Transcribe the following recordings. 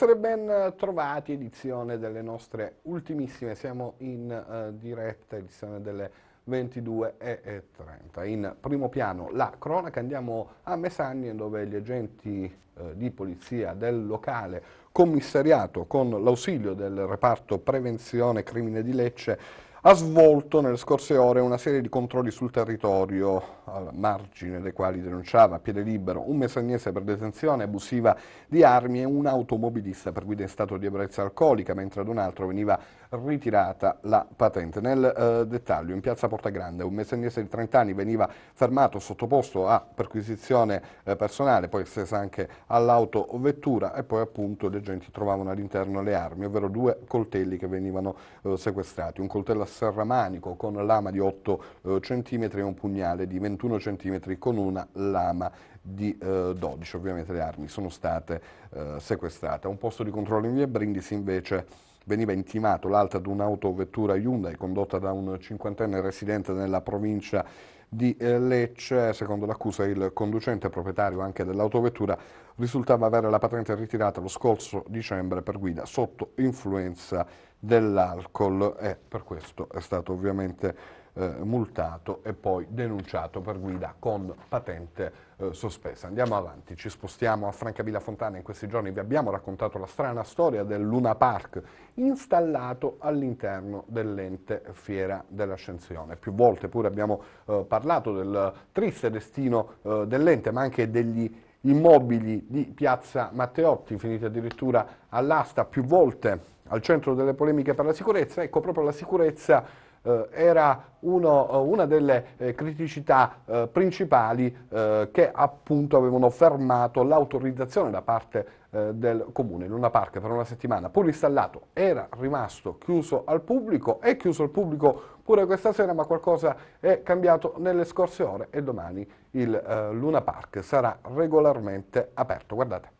Buonasera e ben eh, trovati, edizione delle nostre ultimissime, siamo in uh, diretta, edizione delle 22.30. In primo piano la cronaca, andiamo a Mesagne dove gli agenti uh, di polizia del locale commissariato con l'ausilio del reparto prevenzione crimine di Lecce ha svolto nelle scorse ore una serie di controlli sul territorio, al margine dei quali denunciava a piede libero un messagnese per detenzione abusiva di armi e un automobilista per guida in stato di ebbrezza alcolica, mentre ad un altro veniva ritirata la patente. Nel eh, dettaglio, in piazza Portagrande un messenese di 30 anni veniva fermato, sottoposto a perquisizione eh, personale, poi estesa anche all'autovettura e poi appunto le agenti trovavano all'interno le armi, ovvero due coltelli che venivano eh, sequestrati, un coltello a serramanico con lama di 8 eh, cm e un pugnale di 21 cm con una lama di eh, 12, ovviamente le armi sono state eh, sequestrate. un posto di controllo in via Brindisi invece veniva intimato l'alta di un'autovettura Hyundai condotta da un cinquantenne residente nella provincia di eh, Lecce. Secondo l'accusa il conducente proprietario anche dell'autovettura risultava avere la patente ritirata lo scorso dicembre per guida sotto influenza dell'alcol e per questo è stato ovviamente eh, multato e poi denunciato per guida con patente eh, sospesa. Andiamo avanti, ci spostiamo a Francavilla Fontana, in questi giorni vi abbiamo raccontato la strana storia del Luna Park installato all'interno dell'ente Fiera dell'Ascensione. Più volte pure abbiamo eh, parlato del triste destino eh, dell'ente ma anche degli immobili di Piazza Matteotti, finiti addirittura all'asta più volte al centro delle polemiche per la sicurezza, ecco proprio la sicurezza eh, era uno, eh, una delle eh, criticità eh, principali eh, che appunto avevano fermato l'autorizzazione da parte eh, del comune. In una parca per una settimana, pur installato, era rimasto chiuso al pubblico, è chiuso al pubblico pure questa sera, ma qualcosa è cambiato nelle scorse ore e domani il Luna Park sarà regolarmente aperto. Guardate.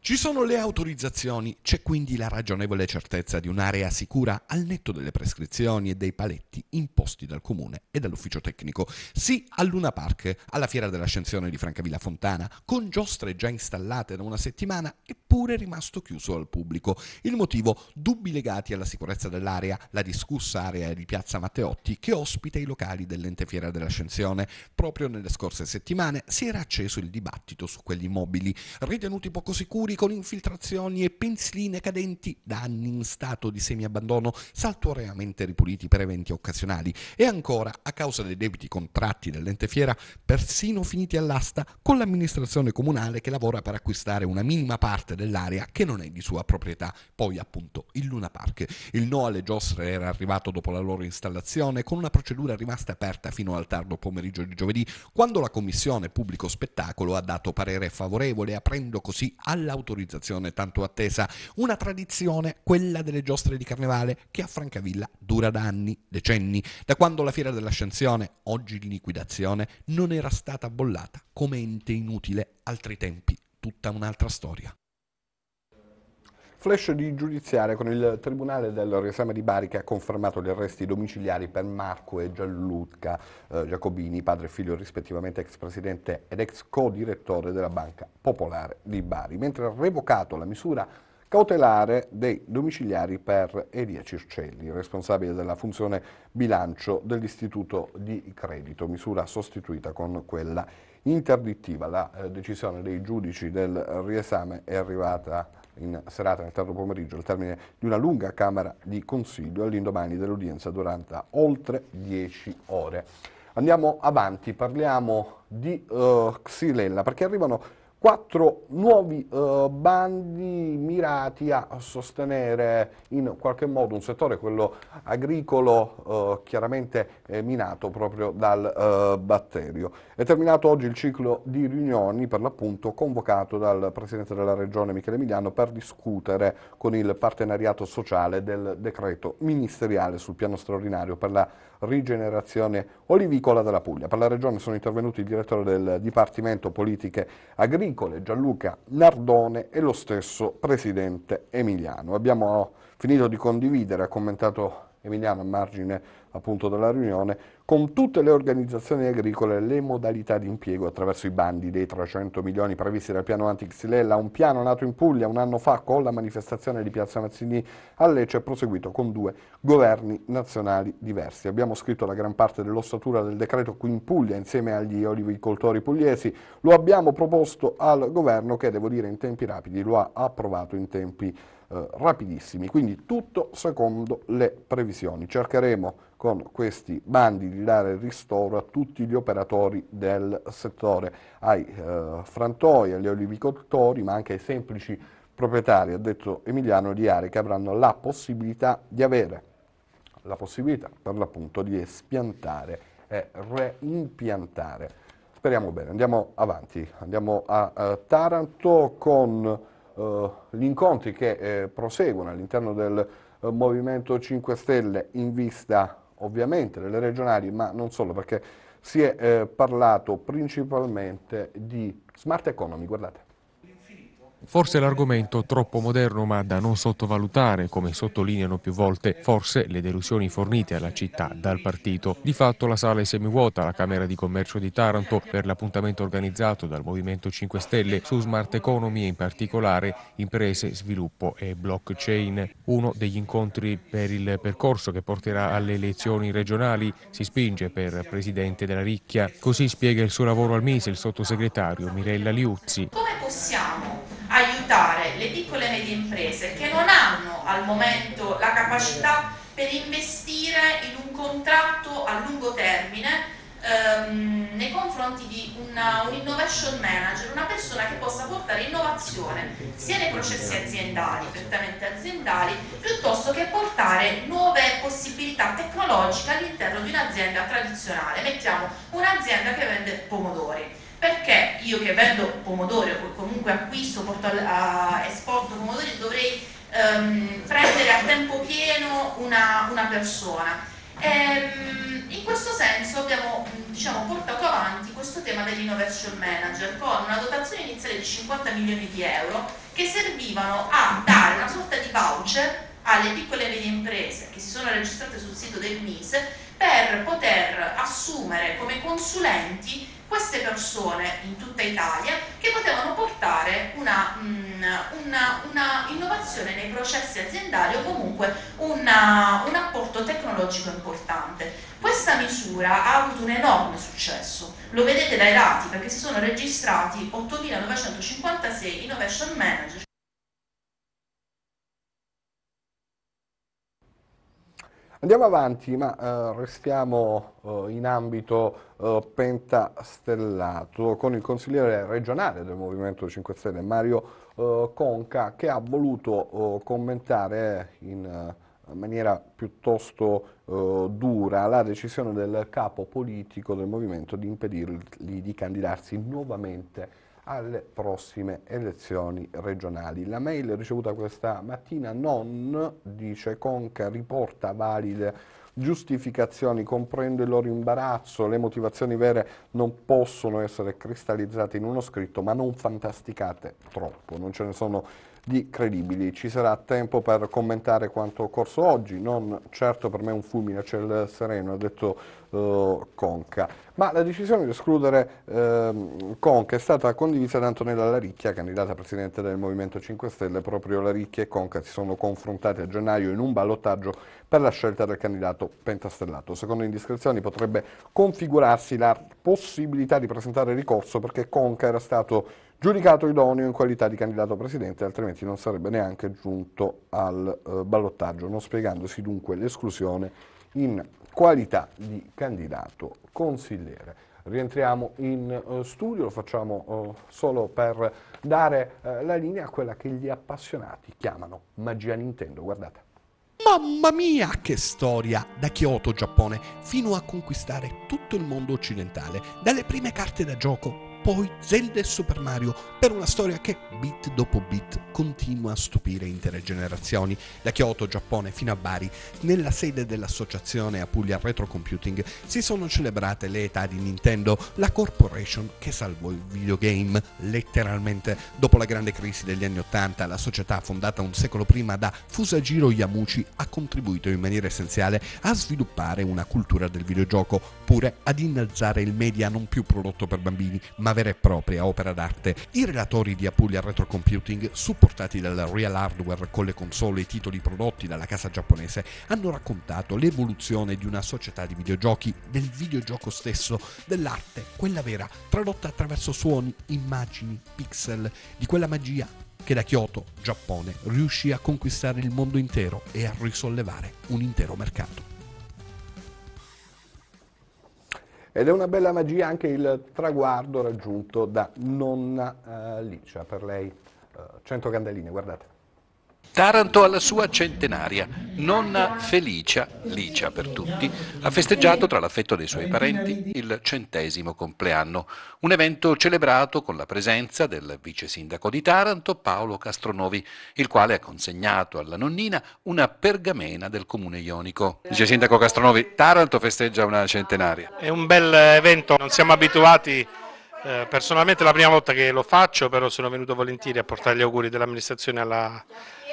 Ci sono le autorizzazioni, c'è quindi la ragionevole certezza di un'area sicura al netto delle prescrizioni e dei paletti imposti dal comune e dall'ufficio tecnico. Sì al Luna Park, alla fiera dell'ascensione di Francavilla Fontana, con giostre già installate da una settimana eppure rimasto chiuso al pubblico. Il motivo? Dubbi legati alla sicurezza dell'area, la discussa area di Piazza Matteotti che ospita i locali dell'ente fiera dell'ascensione. Proprio nelle scorse settimane si era acceso il dibattito su quegli immobili, ritenuti poco sicuri muri con infiltrazioni e pensiline cadenti da anni in stato di semiabbandono, saltuariamente ripuliti per eventi occasionali e ancora, a causa dei debiti contratti dell'ente fiera, persino finiti all'asta con l'amministrazione comunale che lavora per acquistare una minima parte dell'area che non è di sua proprietà, poi appunto il Luna Park. Il no alle giostre era arrivato dopo la loro installazione con una procedura rimasta aperta fino al tardo pomeriggio di giovedì, quando la Commissione Pubblico Spettacolo ha dato parere favorevole aprendo così alla autorizzazione tanto attesa. Una tradizione, quella delle giostre di carnevale, che a Francavilla dura da anni, decenni, da quando la fiera dell'ascensione, oggi di liquidazione, non era stata bollata come ente inutile altri tempi, tutta un'altra storia. Flash di giudiziaria con il Tribunale del Riesame di Bari che ha confermato gli arresti domiciliari per Marco e Gianluca eh, Giacobini, padre e figlio rispettivamente ex presidente ed ex co-direttore della Banca Popolare di Bari, mentre ha revocato la misura cautelare dei domiciliari per Elia Circelli, responsabile della funzione bilancio dell'Istituto di Credito, misura sostituita con quella interdittiva. La eh, decisione dei giudici del riesame è arrivata in serata, nel tardo pomeriggio, al termine di una lunga Camera di Consiglio all'indomani dell'udienza durata oltre 10 ore. Andiamo avanti, parliamo di uh, Xylella, perché arrivano quattro nuovi eh, bandi mirati a sostenere in qualche modo un settore, quello agricolo, eh, chiaramente eh, minato proprio dal eh, batterio. È terminato oggi il ciclo di riunioni per l'appunto convocato dal Presidente della Regione Michele Emiliano per discutere con il partenariato sociale del decreto ministeriale sul piano straordinario per la rigenerazione olivicola della Puglia. Per la Regione sono intervenuti il direttore del Dipartimento Politiche Agricole Vincole, Gianluca Nardone e lo stesso presidente Emiliano. Abbiamo finito di condividere, ha commentato Emiliano a margine appunto della riunione, con tutte le organizzazioni agricole le modalità di impiego attraverso i bandi dei 300 milioni previsti dal piano Antixilella, un piano nato in Puglia un anno fa con la manifestazione di Piazza Mazzini a Lecce e proseguito con due governi nazionali diversi. Abbiamo scritto la gran parte dell'ossatura del decreto qui in Puglia insieme agli olivicoltori pugliesi, lo abbiamo proposto al governo che devo dire in tempi rapidi lo ha approvato in tempi eh, rapidissimi, quindi tutto secondo le previsioni. Cercheremo con questi bandi di girare il ristoro a tutti gli operatori del settore, ai eh, frantoi, agli olivicoltori, ma anche ai semplici proprietari, ha detto Emiliano, di che avranno la possibilità di avere la possibilità per l'appunto di espiantare e reimpiantare. Speriamo bene, andiamo avanti, andiamo a, a eh, Taranto con eh, gli incontri che eh, proseguono all'interno del eh, Movimento 5 Stelle in vista ovviamente delle regionali, ma non solo, perché si è eh, parlato principalmente di smart economy, guardate. Forse l'argomento troppo moderno ma da non sottovalutare, come sottolineano più volte, forse le delusioni fornite alla città dal partito. Di fatto la sala è semivuota la Camera di Commercio di Taranto per l'appuntamento organizzato dal Movimento 5 Stelle su Smart Economy e in particolare imprese, sviluppo e blockchain. Uno degli incontri per il percorso che porterà alle elezioni regionali si spinge per Presidente della Ricchia. Così spiega il suo lavoro al Mise il sottosegretario Mirella Liuzzi. Come possiamo? aiutare le piccole e medie imprese che non hanno al momento la capacità per investire in un contratto a lungo termine ehm, nei confronti di una, un innovation manager, una persona che possa portare innovazione sia nei processi aziendali, prettamente aziendali, piuttosto che portare nuove possibilità tecnologiche all'interno di un'azienda tradizionale. Mettiamo un'azienda che vende pomodori io che vendo pomodori o comunque acquisto, porto a, a esporto pomodori, dovrei ehm, prendere a tempo pieno una, una persona. E, ehm, in questo senso abbiamo diciamo, portato avanti questo tema dell'innovation manager con una dotazione iniziale di 50 milioni di euro che servivano a dare una sorta di voucher alle piccole e medie imprese che si sono registrate sul sito del MISE per poter assumere come consulenti queste persone in tutta Italia che potevano portare una, mm, una, una innovazione nei processi aziendali o comunque una, un apporto tecnologico importante. Questa misura ha avuto un enorme successo, lo vedete dai dati perché si sono registrati 8.956 innovation manager Andiamo avanti, ma eh, restiamo eh, in ambito eh, pentastellato con il consigliere regionale del Movimento 5 Stelle, Mario eh, Conca, che ha voluto eh, commentare in eh, maniera piuttosto dura la decisione del capo politico del Movimento di impedirgli di candidarsi nuovamente alle prossime elezioni regionali. La mail ricevuta questa mattina non, dice Conca, riporta valide giustificazioni, comprendo il loro imbarazzo, le motivazioni vere non possono essere cristallizzate in uno scritto, ma non fantasticate troppo, non ce ne sono di credibili. Ci sarà tempo per commentare quanto occorso oggi, non certo per me un fulmine a ciel sereno, ha detto eh, Conca. Ma la decisione di escludere ehm, Conca è stata condivisa da Antonella Laricchia, candidata presidente del Movimento 5 Stelle. Proprio Laricchia e Conca si sono confrontati a gennaio in un ballottaggio per la scelta del candidato pentastellato. Secondo indiscrezioni potrebbe configurarsi la possibilità di presentare ricorso perché Conca era stato giudicato idoneo in qualità di candidato presidente, altrimenti non sarebbe neanche giunto al eh, ballottaggio, non spiegandosi dunque l'esclusione in qualità di candidato consigliere. Rientriamo in uh, studio, lo facciamo uh, solo per dare uh, la linea a quella che gli appassionati chiamano magia Nintendo, guardate. Mamma mia che storia! Da Kyoto, Giappone, fino a conquistare tutto il mondo occidentale, dalle prime carte da gioco poi Zelda e Super Mario, per una storia che bit dopo bit continua a stupire intere generazioni, da Kyoto, Giappone fino a Bari. Nella sede dell'associazione Apulia Retro Computing si sono celebrate le età di Nintendo, la corporation che salvò il videogame letteralmente dopo la grande crisi degli anni 80, la società fondata un secolo prima da Fusajiro Yamuchi ha contribuito in maniera essenziale a sviluppare una cultura del videogioco, pure ad innalzare il media non più prodotto per bambini, ma ma vera e propria opera d'arte. I relatori di Apulia Retro Computing, supportati dal Real Hardware con le console e i titoli prodotti dalla casa giapponese, hanno raccontato l'evoluzione di una società di videogiochi, del videogioco stesso, dell'arte, quella vera, tradotta attraverso suoni, immagini, pixel, di quella magia che da Kyoto, Giappone, riuscì a conquistare il mondo intero e a risollevare un intero mercato. Ed è una bella magia anche il traguardo raggiunto da nonna eh, Licia, per lei eh, 100 candeline, guardate. Taranto alla sua centenaria. Nonna Felicia, Licia per tutti, ha festeggiato tra l'affetto dei suoi parenti il centesimo compleanno, un evento celebrato con la presenza del vice sindaco di Taranto Paolo Castronovi, il quale ha consegnato alla nonnina una pergamena del comune ionico. Vice sindaco Castronovi, Taranto festeggia una centenaria. È un bel evento, non siamo abituati eh, personalmente è la prima volta che lo faccio, però sono venuto volentieri a portare gli auguri dell'amministrazione alla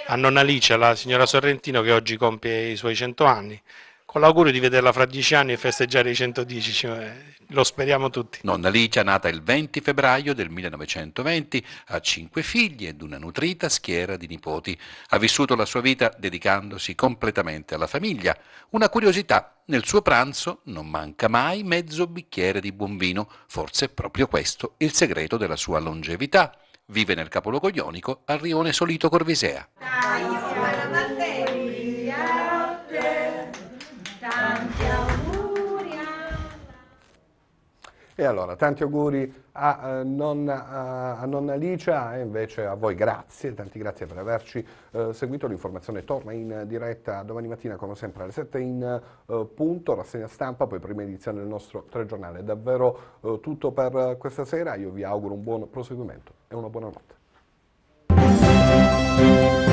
a nonna Alice, la signora Sorrentino che oggi compie i suoi 100 anni, con l'augurio di vederla fra 10 anni e festeggiare i 110, eh, lo speriamo tutti. Nonna Alice, nata il 20 febbraio del 1920, ha cinque figli ed una nutrita schiera di nipoti. Ha vissuto la sua vita dedicandosi completamente alla famiglia. Una curiosità, nel suo pranzo non manca mai mezzo bicchiere di buon vino, forse proprio questo il segreto della sua longevità. Vive nel capoluogo ionico, al rione Solito Corvisea. E allora, tanti auguri a, eh, nonna, a nonna, Alicia e invece a voi grazie, tanti grazie per averci eh, seguito. L'informazione torna in diretta domani mattina, come sempre, alle 7 in eh, punto, rassegna stampa, poi prima edizione del nostro telegiornale. È davvero eh, tutto per questa sera, io vi auguro un buon proseguimento e una buona notte.